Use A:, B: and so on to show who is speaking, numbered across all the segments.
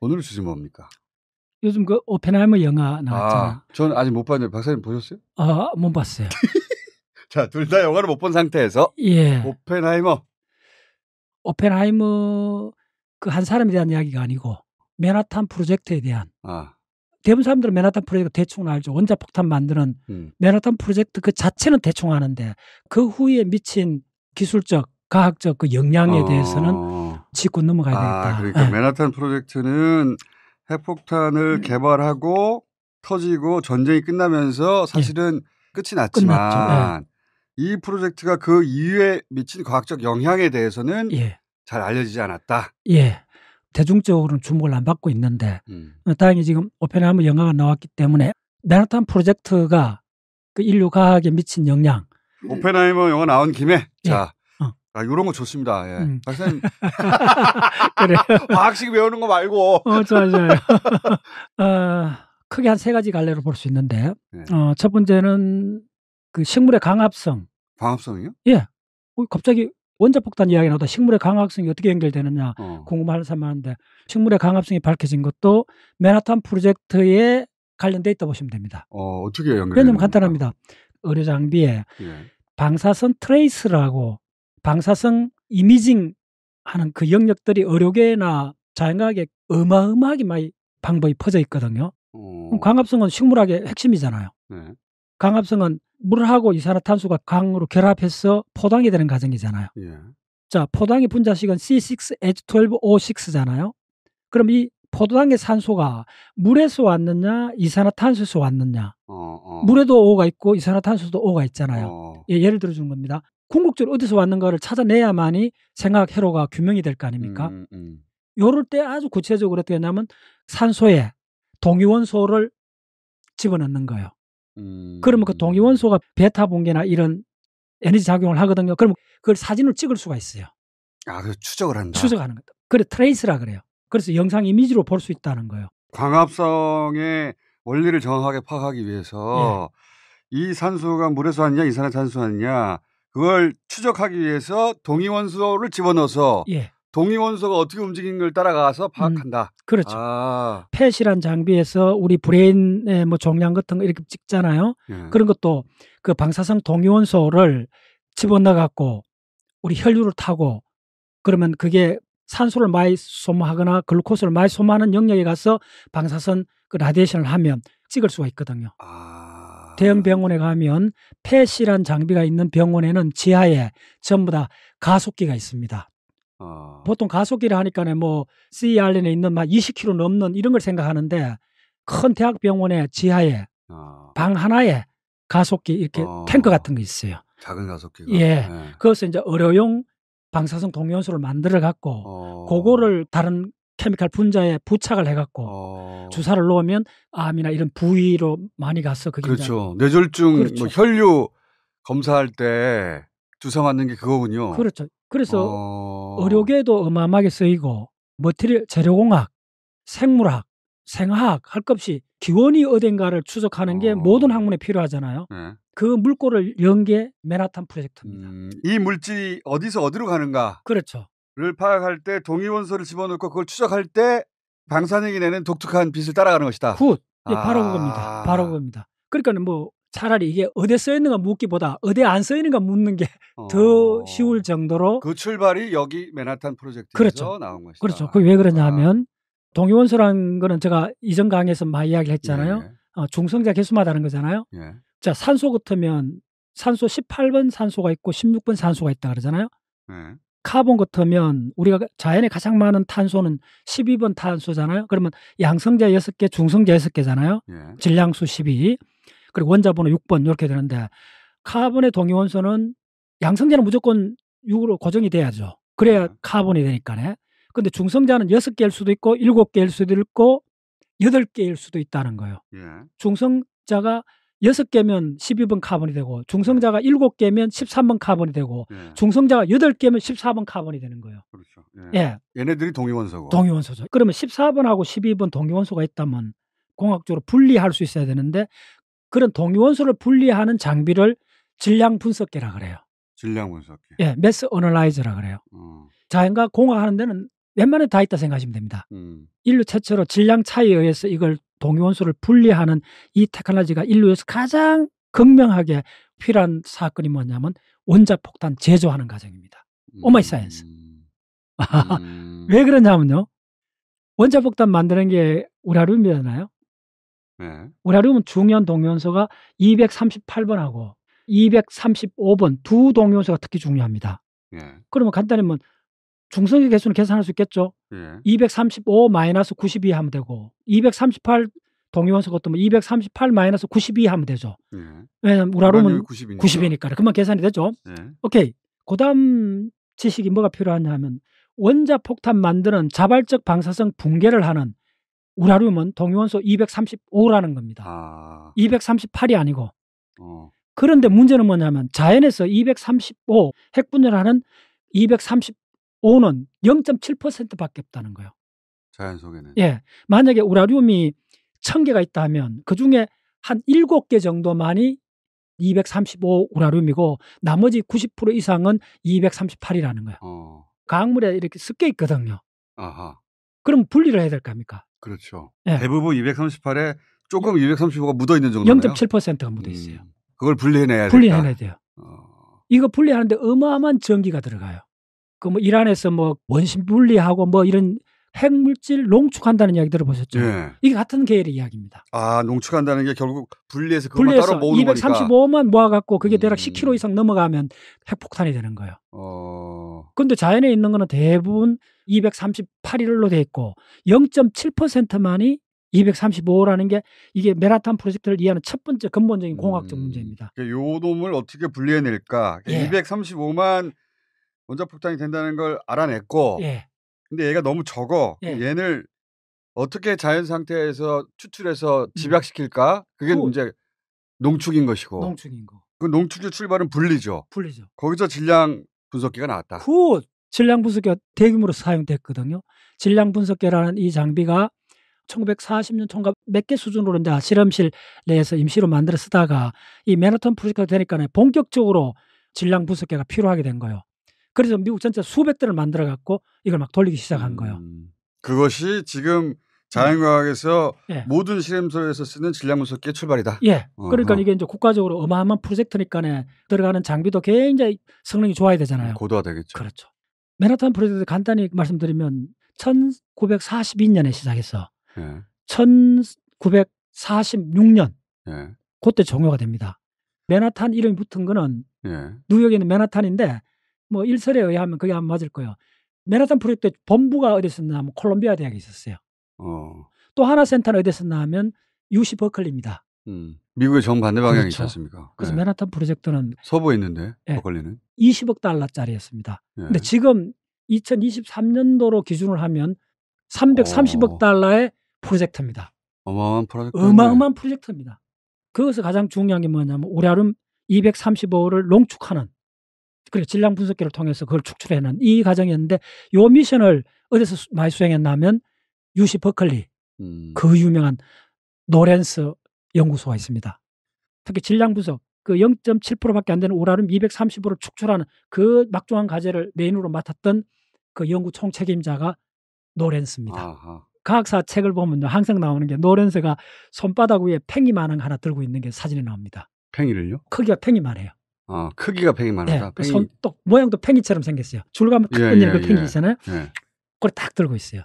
A: 오늘 주제 뭡니까?
B: 요즘 그 오펜하이머 영화 나왔잖아. 아,
A: 저는 아직 못 봤는데 박사님 보셨어요?
B: 아, 못 봤어요.
A: 자, 둘 다 영화를 못 본 상태에서 예. 오펜하이머.
B: 오펜하이머 그 한 사람에 대한 이야기가 아니고 맨하탄 프로젝트에 대한 아. 대부분 사람들은 맨하탄 프로젝트 대충 알죠. 원자 폭탄 만드는 음. 맨하탄 프로젝트 그 자체는 대충 아는데 그 후에 미친 기술적 과학적 그 역량에 어. 대해서는 어. 짚고 넘어가야 아, 되겠다. 아, 그러니까 네. 예.
A: 맨하탄 프로젝트는 핵폭탄을 네. 개발하고 터지고 전쟁이 끝나면서 예. 사실은 네. 끝이 예. 났지만 이 프로젝트가 그 이후에 미친 과학적 영향에 대해서는 잘 알려지지 않았다.
B: 예. 대중적으로는 주목을 안 받고 있는데 음. 어, 다행히 지금 오펜하이머 영화가 나왔기 때문에 맨하탄 프로젝트가 그 인류 과학에 미친 영향.
A: 오펜하이머 영화 나온 김에 예. 자 아, 요런 거 좋습니다. 예. 음. 박사님. 아, 그래. 과학식 외우는거
B: 말고. 어, 좋아요, 좋아요. 어, 크게 한 세 가지 갈래로 볼 수 있는데, 네. 어, 첫 번째는 그 식물의 강압성. 강압성이요? 예. 어, 갑자기 원자폭탄 이야기 나오다 식물의 강압성이 어떻게 연결되느냐 어. 궁금한 사람 많은데, 식물의 강압성이 밝혀진 것도 맨하탄 프로젝트에 관련돼 있다 보시면 됩니다.
A: 어, 어떻게
B: 연결되냐? 왜냐면 간단합니다. 의료 장비에 예. 방사선 트레이스라고 방사성 이미징 하는 그 영역들이 의료계나 자연과학에 어마어마하게 많이 방법이 퍼져 있거든요. 오. 광합성은 어. 식물학의 핵심이잖아요. 네. 광합성은 물하고 이산화탄소가 강으로 결합해서 포당이 되는 과정이잖아요. 예. 자, 포당의 분자식은 C6H12O6잖아요. 그럼 이 포도당의 산소가 물에서 왔느냐 이산화탄소에서 왔느냐 어, 어. 물에도 O가 있고 이산화탄소도 O가 있잖아요 어. 예, 예를 들어 준 겁니다 궁극적으로 어디서 왔는가를 찾아내야만이 생각 회로가 규명이 될 거 아닙니까? 음, 음, 음. 요럴 때 아주 구체적으로 어떻게 하냐면 산소에 동위원소를 집어넣는 거예요. 음. 그러면 그 음, 음. 동위원소가 베타 붕괴나 이런 에너지 작용을 하거든요. 그럼 그걸 사진을 찍을 수가 있어요.
A: 아, 그 추적을 한다. 추적하는
B: 거다. 그래 트레이스라 그래요. 그래서 영상 이미지로 볼 수 있다는 거예요.
A: 광합성의 원리를 정확하게 파악하기 위해서 예. 이 산소가 물에서 왔냐 이산화탄소왔냐 그걸 추적하기 위해서 동의원소를 집어넣어서 예. 동의원소가 어떻게 움직이는 걸 따라가서 파악한다.
B: 음, 그렇죠. 아. 펫이란 장비에서 우리 브레인의 뭐 종량 같은 거 이렇게 찍잖아요. 예. 그런 것도 그 방사성 동의원소를 집어넣어 갖고 우리 혈류를 타고 그러면 그게 산소를 많이 소모하거나 글루코스를 많이 소모하는 영역에 가서 방사선 그 라디에이션을 하면 찍을 수가 있거든요. 아. 대형 병원에 가면 폐실한 장비가 있는 병원에는 지하에 전부 다 가속기가 있습니다. 어. 보통 가속기를 하니까는 뭐 CERN에 있는 막 20km 넘는 이런 걸 생각하는데 큰 대학병원의 지하에 어. 방 하나에 가속기 이렇게 어. 탱크 같은 게 있어요.
A: 작은 가속기가. 예. 네.
B: 그것을 이제 의료용 방사성 동위원소를 만들어 갖고 어. 그거를 다른 케미칼 분자에 부착을 해갖고 어... 주사를 놓으면 암이나 이런 부위로 많이 가서 그게 그렇죠.
A: 뇌졸중 뭐 그렇죠. 뭐 혈류 검사할 때 주사 맞는 게 그거군요. 그렇죠.
B: 그래서 어... 의료계도 어마어마하게 쓰이고 머티리 재료공학, 생물학, 생화학 할 것 없이 기원이 어딘가를 추적하는 게 어... 모든 학문에 필요하잖아요. 네. 그 물꼬를 연계 맨하탄 프로젝트입니다. 음, 이 물질이
A: 어디서 어디로 가는가? 그렇죠. 를 파악할 때 동의 원소를 집어넣고 그걸 추적할 때 방사능이 내는 독특한 빛을 따라가는 것이다. 굿. 예, 아. 바로 그겁니다. 바로
B: 그겁니다. 그러니까는 뭐 차라리 이게 어디에 써 있는가 묻기보다 어디에 안써 있는가 묻는 게더 어... 쉬울 정도로 그 출발이 여기 맨하탄 프로젝트에서 그렇죠. 나온 것이다. 그렇죠. 그게 왜 그러냐면 아... 동위원소라는 거는 제가 이전 강의에서 많이 이야기 했잖아요. 예. 어, 중성자 개수마다는 거잖아요. 예. 자 산소 같으면 산소 18번 산소가 있고 16번 산소가 있다 그러잖아요. 예. 카본 같으면 우리가 자연에 가장 많은 탄소는 12번 탄소잖아요. 그러면 양성자 6개, 중성자 6개잖아요. 예. 질량수 12. 그리고 원자번호 6번 이렇게 되는데 카본의 동위원소는 양성자는 무조건 6으로 고정이 돼야죠. 그래야 예. 카본이 되니까네. 근데 중성자는 6개일 수도 있고 7개일 수도 있고 8개일 수도 있다는 거예요. 예. 중성자가 여섯 개면 12번 카본이 되고 중성자가 네. 일곱 개면 13번 카본이 되고 예. 중성자가 여덟 개면 14번 카본이 되는 거예요. 그렇죠. 예. 예. 얘네들이 동위원소고. 동위원소죠. 그러면 14번하고 12번 동위원소가 있다면 공학적으로 분리할 수 있어야 되는데 그런 동위원소를 분리하는 장비를 질량 분석계라 그래요.
A: 질량 분석계
B: 예, 매스 어널라이저라 그래요. 음. 자연과 공학하는 데는 웬만해다 있다 생각하시면 됩니다. 음. 인류 최초로 질량 차이에 의해서 이걸 동위원소를 분리하는 이 테크놀로지가 인류에서 가장 극명하게 필요한 사건이 뭐냐면 원자폭탄 제조하는 과정입니다. 오마이 음. 사이언스. 음. 왜 그러냐면요. 원자폭탄 만드는 게우라늄이잖아요 네. 우라늄은 중요한 동위원소가 238번하고 235번 두 동위원소가 특히 중요합니다. 네. 그러면 간단히 뭐 중성의 개수는 계산할 수 있겠죠. 예. 235 마이너스 92 하면 되고 238동위원소 것도 뭐238 마이너스 92 하면 되죠. 예. 왜냐면 하 우라룸은 90이니까. 90이니까 그만 계산이 되죠. 예. 오케이. 그다음 지식이 뭐가 필요하냐면 원자 폭탄 만드는 자발적 방사성 붕괴를 하는 우라륨은 동위원소 235라는 겁니다. 아. 238이 아니고. 어. 그런데 문제는 뭐냐면 자연에서 235 핵분열하는 235 5는 0.7%밖에 없다는 거예요.
A: 자연 속에는.
B: 예. 만약에 우라늄이 1000개가 있다면 그 중에 한 7개 정도만이 235우라늄이고 나머지 90% 이상은 238이라는 거예요. 어. 강물에 이렇게 섞여 있거든요. 아하. 그럼 분리를 해야 될까 겁니까?
A: 그렇죠. 예. 대부분 238에 조금 235가 묻어 있는 정도예요.
B: 0.7%가 묻어
A: 있어요. 음. 그걸 분리해내야 분리해내야
B: 돼요. 어. 이거 분리하는데 어마어마한 전기가 들어가요. 그뭐 이란에서 뭐 원심 분리하고 뭐 이런 핵물질 농축한다는 이야기 들어보셨죠? 네. 이게 같은 계열의 이야기입니다.
A: 아, 농축한다는 게 결국 분리해서 그걸 분리해서 따로 모으는 235만
B: 모아갖고 그게 대략 음. 10kg 이상 넘어가면 핵폭탄이 되는 거예요. 어. 근데 자연에 있는 거는 대부분 238일로 돼 있고 0.7%만이 235라는 게 이게 메라탄 프로젝트를 이해하는 첫 번째 근본적인 공학적 음. 문제입니다.
A: 그러니까 요 놈을 어떻게 분리해낼까? 그러니까 예. 235만 원자폭탄이 된다는 걸 알아냈고 예. 근데 얘가 너무 적어 예. 얘를 어떻게 자연 상태에서 추출해서 음. 집약시킬까 그게 오. 그 이제 농축인 것이고 농축인 거. 그 농축의 출발은 분리죠. 분리죠. 거기서 질량 분석기가 나왔다. 후
B: 그 질량 분석기가 대규모로 사용됐거든요. 질량 분석기라는 이 장비가 1940년 총각 몇 개 수준으로 이제 실험실 내에서 임시로 만들어 쓰다가 이 맨하탄 프로젝트가 되니까 본격적으로 질량 분석기가 필요하게 된 거예요. 그래서 미국 전체 수백 대를 만들어 갖고 이걸 막 돌리기 시작한 거예요. 음.
A: 그것이 지금 자연과학에서 네. 모든 실험소에서 쓰는 질량 분석기의 출발이다. 예. 어 그러니까 이게
B: 이제 국가적으로 어마어마한 프로젝트니까네 들어가는 장비도 굉장히 성능이 좋아야 되잖아요. 음,
A: 고도화 되겠죠. 그렇죠.
B: 맨하탄 프로젝트 간단히 말씀드리면 1942년에 시작해서 예. 1946년 예. 그때 종료가 됩니다. 맨하탄 이름이 붙은 거는 예. 뉴욕에 있는 맨하탄인데 뭐 일설에 의하면 그게 안 맞을 거예요. 맨하탄 프로젝트 본부가 어디 있었나 하면 콜롬비아 대학에 있었어요. 어. 또 하나 센터는 어디 있었나 하면 유시 버클리입니다.
A: 음. 미국의 정반대 방향이 그렇죠. 있지 않습니까? 그래서 네. 맨하탄
B: 프로젝트는
A: 서부에 있는데 네. 버클리는
B: 20억 달러짜리였습니다. 네. 근데 지금 2023년도로 기준을 하면 330억 오. 어. 달러의 프로젝트입니다.
A: 어마어마한 프로젝트. 어마어마한
B: 프로젝트입니다. 그것을 가장 중요한 게 뭐냐면 올아름 235호를 농축하는 그리고 질량 분석기를 통해서 그걸 축출해낸 이 과정이었는데 요 미션을 어디서 많이 수행했냐면 유시 버클리 음. 그 유명한 노렌스 연구소가 있습니다. 특히 질량 분석 그 0.7%밖에 안 되는 우라늄 230으로 축출하는 그 막중한 과제를 메인으로 맡았던 그 연구 총책임자가 노렌스입니다. 아하. 과학사 책을 보면 항상 나오는 게 노렌스가 손바닥 위에 팽이만한 하나 들고 있는 게 사진에 나옵니다. 팽이를요? 크기가 팽이만 해요.
A: 어, 크기가 팽이많 하다. 네, 그 팽이.
B: 손톱 모양도 팽이처럼 생겼어요. 줄가면 탁 끊는 예, 팽이 예, 예. 있잖아요. 예. 그걸 딱 들고 있어요.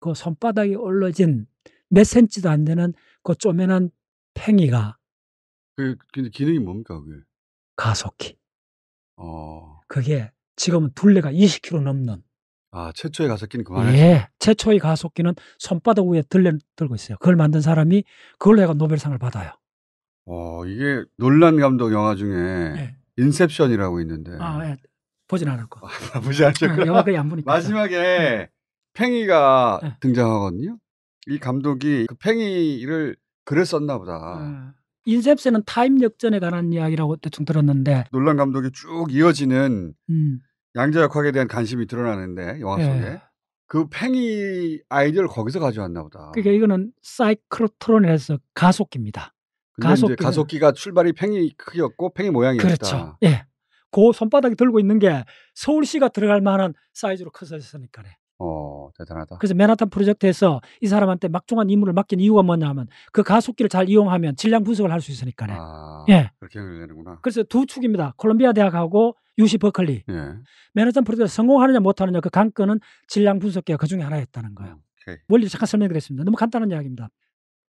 B: 그 손바닥이 올라진 몇 센치도 안 되는 그 쪼매난 팽이가
A: 그 근데 기능이 뭡니까 그게? 가속기. 어.
B: 그게 지금은 둘레가 20km 넘는.
A: 아 최초의 가속기는 그만했 예,
B: 최초의 가속기는 손바닥 위에 들레 들고 있어요. 그걸 만든 사람이 그걸내가 노벨상을 받아요.
A: 어 이게 놀란 감독 영화 중에 예. 인셉션이라고 있는데.
B: 아, 예. 보진 않을 거.
A: 아, 보지 않으셨 아, 영화 안 보니까. 마지막에 네. 팽이가 네. 등장하거든요. 이 감독이 그 팽이를 그을었나 보다. 아,
B: 인셉션은 타임 역전에 관한 이야기라고 대충 들었는데 논란 감독이
A: 쭉 이어지는 음. 양자역학에 대한 관심이 드러나는데 영화 예. 속에 그 팽이 아이디어를 거기서 가져왔나 보다.
B: 그러니까 이거는 사이클로트론에서 가속기입니다. 가속기가,
A: 속기가 출발이 팽이 크기였고 팽이 모양이었다. 그렇죠.
B: 예. 그 손바닥에 들고 있는 게 서울시가 들어갈 만한 사이즈로 커졌으니까네 어, 대단하다. 그래서 맨하탄 프로젝트에서 이 사람한테 막중한 임무를 맡긴 이유가 뭐냐면 그 가속기를 잘 이용하면 질량 분석을 할 수있으니까네 아, 예.
A: 그렇게 연결되는구나.
B: 그래서 두 축입니다. 콜롬비아 대학하고 유시 버클리. 예. 맨하탄 프로젝트 성공하느냐 못하느냐 그 관건은 질량 분석기가 그 중에 하나였다는 거예요. 오케이. 원리를 잠깐 설명드렸습니다. 너무 간단한 이야기입니다.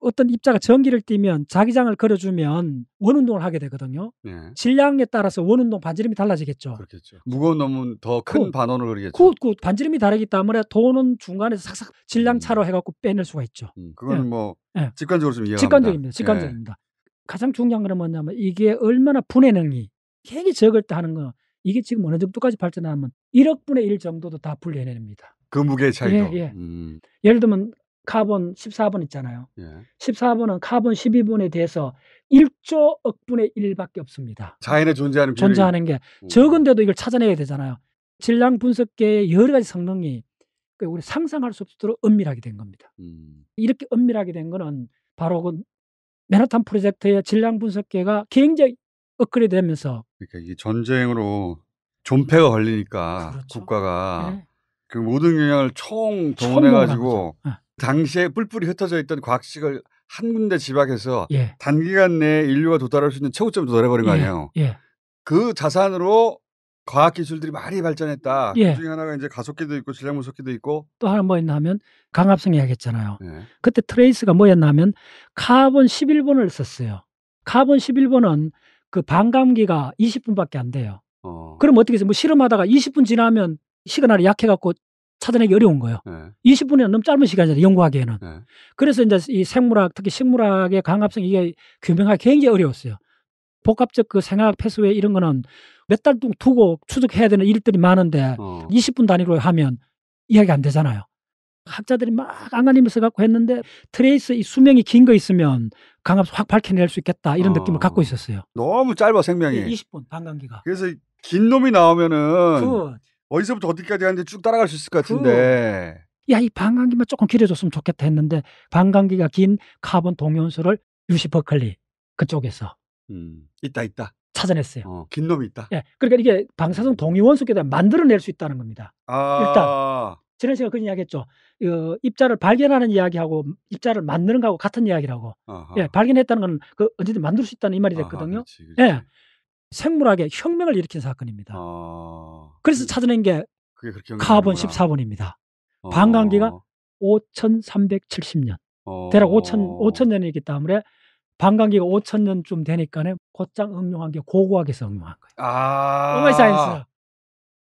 B: 어떤 입자가 전기를 띠면 자기장을 걸어주면 원운동을 하게 되거든요. 네. 질량에 따라서 원운동 반지름이 달라지겠죠. 그렇겠죠.
A: 무거운 놈은 더
B: 큰 반원을 그리겠죠. 그, 그 반지름이 다르기 때문에 도는 중간에서 싹싹 질량 음. 차로 해갖고 빼낼 수가 있죠. 음, 그건 네. 예. 뭐 네. 직관적으로 좀 이해가 직관적입니다. 직관적입니다. 가장 중요한 건 뭐냐면 이게 얼마나 분해능이 굉장히 적을 때 하는 거 이게 지금 어느 정도까지 발전하면 1억분의 1 정도도 다 분리해냅니다.
A: 그 무게의 차이도. 예, 예. 음.
B: 예를 들면 카본 14번 있잖아요. 예. 14번은 카본 12번에 대해서 1조 억분의 1밖에 없습니다.
A: 자연에 존재하는 비율이. 존재하는
B: 게 음. 적은데도 이걸 찾아내야 되잖아요. 질량 분석계의 여러 가지 성능이 우리 상상할 수 없도록 은밀하게 된 겁니다. 음. 이렇게 은밀하게 된 거는 바로 그메하탄 프로젝트의 질량 분석계가 굉장히 업그레이드 되면서
A: 그러니까 이게 전쟁으로 존폐가 걸리니까 그렇죠. 국가가 네. 그 모든 영향을 총 동원해 가지고 당시에 뿔뿔이 흩어져 있던 과학식을 한 군데 집약해서 예. 단기간 내에 인류가 도달할 수 있는 최고점에 도달해버린 거 예. 아니에요. 예. 그 자산으로 과학 기술들이 많이 발전했다. 예. 그 중에 하나가 이제 가속기도 있고 질량 분속기도 있고
B: 또 하나 뭐였냐면 강압성 이야기했잖아요. 예. 그때 트레이스가 뭐였냐면 카본 11번을 썼어요. 카본 11번은 그 반감기가 20분밖에 안 돼요. 어. 그럼 어떻게 해서 뭐 실험하다가 20분 지나면 시그널이 약해갖고 찾아내기 어려운 거예요. 네. 20분이 너무 짧은 시간이잖아요. 연구하기에는. 네. 그래서 이제 이 생물학, 특히 식물학의 강압성 이게 규명하기 굉장히 어려웠어요. 복합적 그 생화학 폐수회 이런 거는 몇 달 동안 두고 추적해야 되는 일들이 많은데 어. 20분 단위로 하면 이야기가 안 되잖아요. 학자들이 막 안간힘을 써 갖고 했는데 트레이스 이 수명이 긴 거 있으면 강압성 확 밝혀낼 수 있겠다 이런 어. 느낌을 갖고 있었어요.
A: 너무 짧아 생명이.
B: 20분 예, 반감기가.
A: 그래서 긴 놈이 나오면은 그, 어디서부터 어디까지 하는지 쭉 따라갈 수 있을 것 그 같은데.
B: 그, 야이 반감기만 조금 길어졌으면 좋겠다 했는데 반감기가 긴 카본 동위원소를 유시 버클리 그쪽에서
A: 음, 있다 있다
B: 찾아냈어요. 어, 긴 놈이 있다. 예, 그러니까 이게 방사성 동위원소에 대한 만들어낼 수 있다는 겁니다.
A: 아~ 일단
B: 지난 시간 에그 이야기했죠. 어, 입자를 발견하는 이야기하고 입자를 만드는 거하고 같은 이야기라고. 아하. 예, 발견했다는 건 그 언제든 만들 수 있다는 이 말이 됐거든요. 아하, 그치, 그치. 예, 생물학의 혁명을 일으킨 사건입니다. 아... 그래서 그 찾아낸 게 카본 14번입니다. 어... 반감기가 5,370년 어... 대략 5천 5천 년이기 때문에 반감기가 5천 년쯤 되니까는 곧장 응용한 게 고고학에서 응용한
A: 거예요. 아, 오마이 사이언스.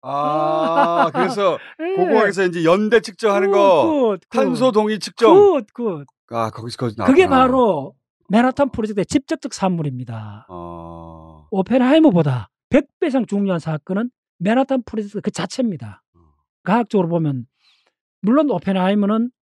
A: 아, 그래서 예. 고고학에서 이제 연대 측정하는 거, 탄소 동위 측정.
B: 굿, 굿.
A: 아, 거기서 거기 나. 그게 바로
B: 메라탄 프로젝트의 직접적 산물입니다. 어... 오펜하이머보다 100배 이상 중요한 사건은 맨하탄 프로젝트 그 자체입니다. 음. 과학적으로 보면 물론 오펜하이머는